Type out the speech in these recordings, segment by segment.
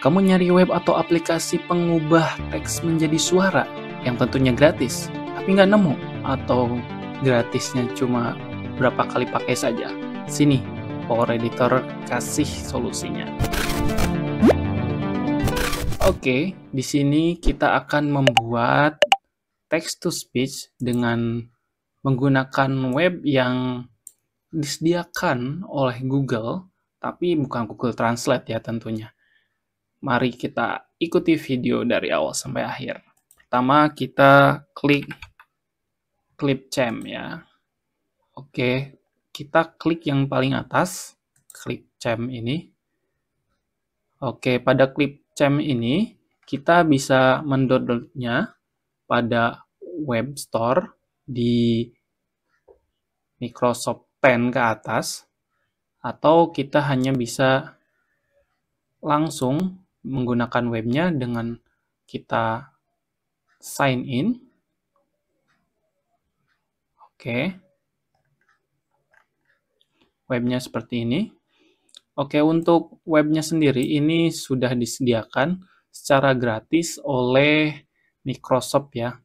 kamu nyari web atau aplikasi pengubah teks menjadi suara yang tentunya gratis, tapi nggak nemu atau gratisnya cuma berapa kali pakai saja. Sini, Power Editor kasih solusinya. Oke, di sini kita akan membuat text to speech dengan menggunakan web yang disediakan oleh Google, tapi bukan Google Translate ya tentunya. Mari kita ikuti video dari awal sampai akhir. Pertama, kita klik clip cam ya. Oke, kita klik yang paling atas, klik cam ini. Oke, pada clip cam ini kita bisa mendownloadnya pada web store di Microsoft Pen ke atas atau kita hanya bisa langsung menggunakan webnya dengan kita sign in. Oke. Webnya seperti ini. Oke, untuk webnya sendiri ini sudah disediakan secara gratis oleh Microsoft ya.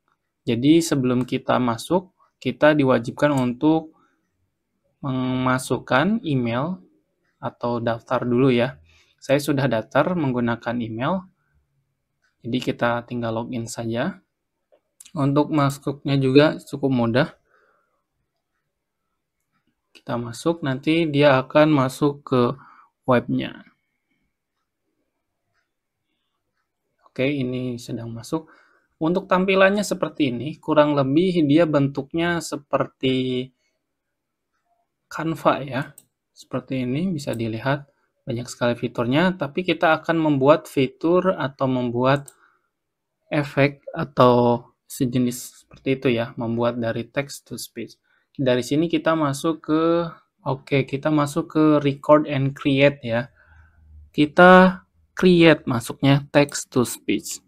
Jadi sebelum kita masuk, kita diwajibkan untuk memasukkan email atau daftar dulu ya. Saya sudah daftar menggunakan email, jadi kita tinggal login saja. Untuk masuknya juga cukup mudah. Kita masuk, nanti dia akan masuk ke webnya. Oke, ini sedang masuk. Untuk tampilannya seperti ini, kurang lebih dia bentuknya seperti Canva ya. Seperti ini bisa dilihat banyak sekali fiturnya, tapi kita akan membuat fitur atau membuat efek atau sejenis seperti itu ya, membuat dari text to speech. Dari sini kita masuk ke oke, okay, kita masuk ke record and create ya. Kita create masuknya text to speech.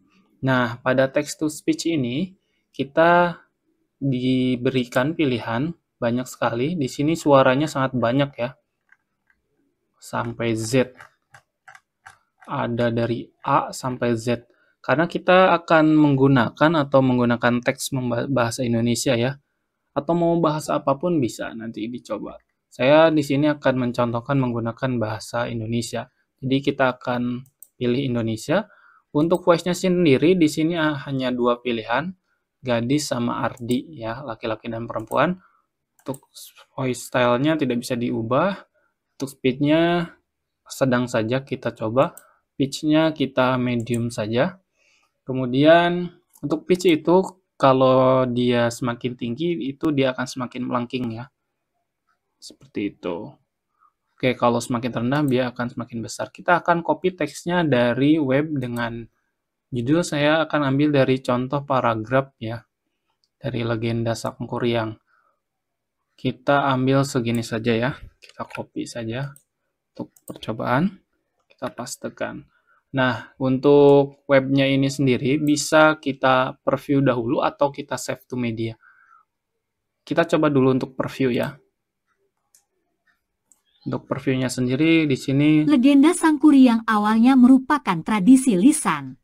Nah, pada text to speech ini kita diberikan pilihan banyak sekali. Di sini suaranya sangat banyak ya sampai Z. Ada dari A sampai Z. Karena kita akan menggunakan atau menggunakan teks bahasa Indonesia ya. Atau mau bahasa apapun bisa nanti dicoba. Saya di sini akan mencontohkan menggunakan bahasa Indonesia. Jadi kita akan pilih Indonesia. Untuk voice-nya sendiri di sini hanya dua pilihan, gadis sama Ardi ya, laki-laki dan perempuan. Untuk voice style-nya tidak bisa diubah, untuk speednya sedang saja kita coba. Pitchnya kita medium saja. Kemudian untuk pitch itu kalau dia semakin tinggi itu dia akan semakin melengking ya. Seperti itu. Oke, kalau semakin rendah dia akan semakin besar. Kita akan copy teksnya dari web dengan judul saya akan ambil dari contoh paragraf ya. Dari legenda yang. Kita ambil segini saja ya. Kita copy saja untuk percobaan. Kita pastekan. Nah, untuk webnya ini sendiri bisa kita preview dahulu atau kita save to media. Kita coba dulu untuk preview ya. Untuk previewnya sendiri di sini. Legenda Sangkuri yang awalnya merupakan tradisi lisan.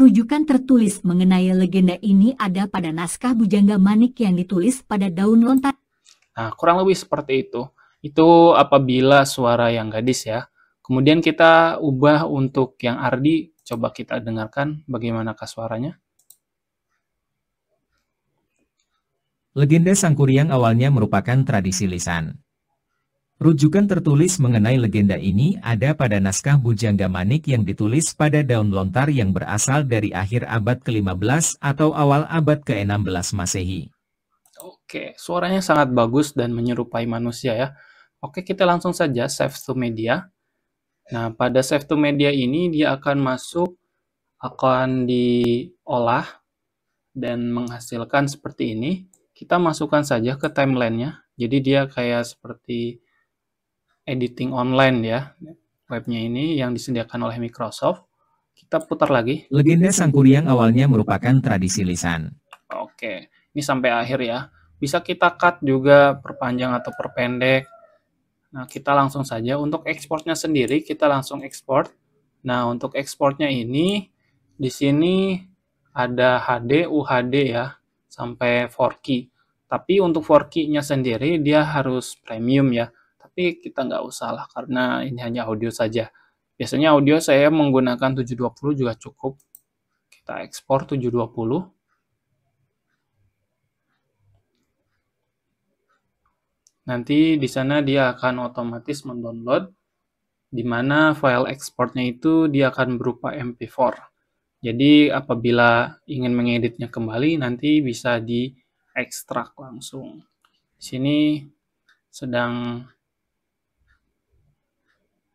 Rujukan tertulis mengenai legenda ini ada pada naskah Bujangga Manik yang ditulis pada daun lontar. Nah, kurang lebih seperti itu. Itu apabila suara yang gadis ya. Kemudian kita ubah untuk yang Ardi, coba kita dengarkan bagaimanakah suaranya. Legenda Sangkuriang awalnya merupakan tradisi lisan. Rujukan tertulis mengenai legenda ini ada pada naskah Bujangga Manik yang ditulis pada daun lontar yang berasal dari akhir abad ke-15 atau awal abad ke-16 Masehi. Oke, suaranya sangat bagus dan menyerupai manusia ya. Oke, kita langsung saja save to media. Nah, pada save to media ini dia akan masuk, akan diolah dan menghasilkan seperti ini. Kita masukkan saja ke timelinenya. Jadi dia kayak seperti editing online ya, webnya ini yang disediakan oleh Microsoft. Kita putar lagi. Legenda Sangkuriang awalnya merupakan tradisi lisan. Oke ini sampai akhir ya. Bisa kita cut juga perpanjang atau perpendek. Nah, kita langsung saja untuk ekspornya sendiri kita langsung ekspor. Nah, untuk ekspornya ini di sini ada HD, UHD ya, sampai 4K. Tapi untuk 4K-nya sendiri dia harus premium ya. Tapi kita nggak usah lah karena ini hanya audio saja. Biasanya audio saya menggunakan 720 juga cukup. Kita ekspor 720. Nanti di sana dia akan otomatis mendownload, di mana file exportnya itu dia akan berupa MP4. Jadi apabila ingin mengeditnya kembali, nanti bisa di ekstrak langsung. Di sini sedang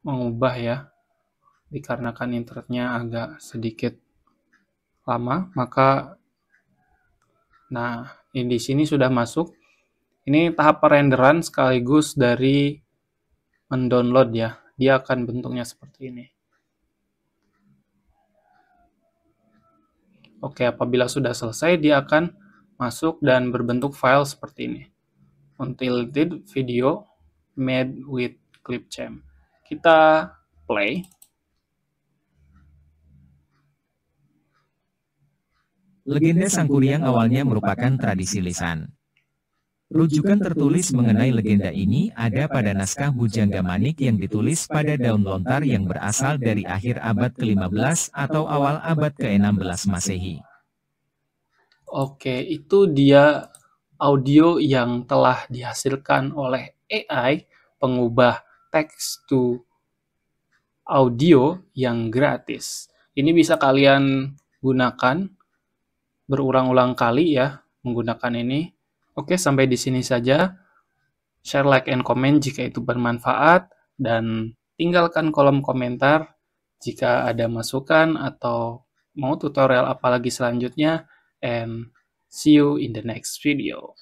mengubah ya, dikarenakan internetnya agak sedikit lama, maka nah ini di sini sudah masuk ini tahap perenderan sekaligus dari mendownload ya. Dia akan bentuknya seperti ini. Oke, apabila sudah selesai, dia akan masuk dan berbentuk file seperti ini. Untitled video made with Clipchamp. Kita play. Legenda Sangkuriang awalnya merupakan tradisi lisan. Rujukan tertulis mengenai legenda ini ada pada naskah Bujangga Manik yang ditulis pada daun lontar yang berasal dari akhir abad ke-15 atau awal abad ke-16 Masehi. Oke, itu dia audio yang telah dihasilkan oleh AI pengubah teks to audio yang gratis. Ini bisa kalian gunakan berulang-ulang kali ya menggunakan ini Oke, sampai di sini saja. Share, like, and comment jika itu bermanfaat. Dan tinggalkan kolom komentar jika ada masukan atau mau tutorial apalagi selanjutnya. And see you in the next video.